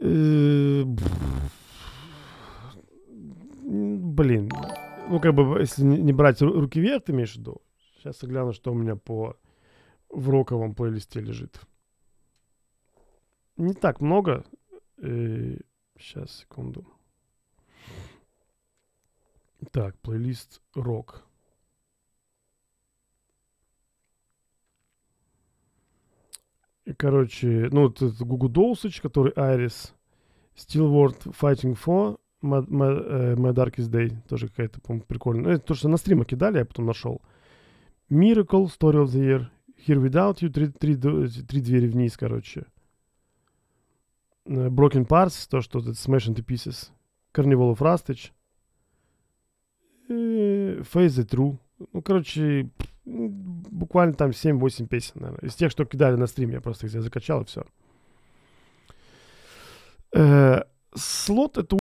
Э, блин. Ну, как бы, если не брать руки вверх, ты имеешь в виду? Сейчас я гляну, что у меня по в роковом плейлисте лежит. Не так много. И... Э, Сейчас, секунду. Так, плейлист рок. Короче, ну, вот этот Гугу Долсич, который Айрис, Still World Fighting for, My, My, My Darkest Day, тоже какая-то, по-моему, прикольная. Ну, это то, что на стримах кидали, я потом нашел. Miracle, Story of the Year, Here Without You, три, три, три двери вниз, короче. Э, Broken Parts, то, что это Smash into Pieces. Carnival of Rustage. Phase the True. Ну, короче, буквально там 7-8 песен, наверное. Из тех, что кидали на стриме, я просто их закачал и все. Э, слот это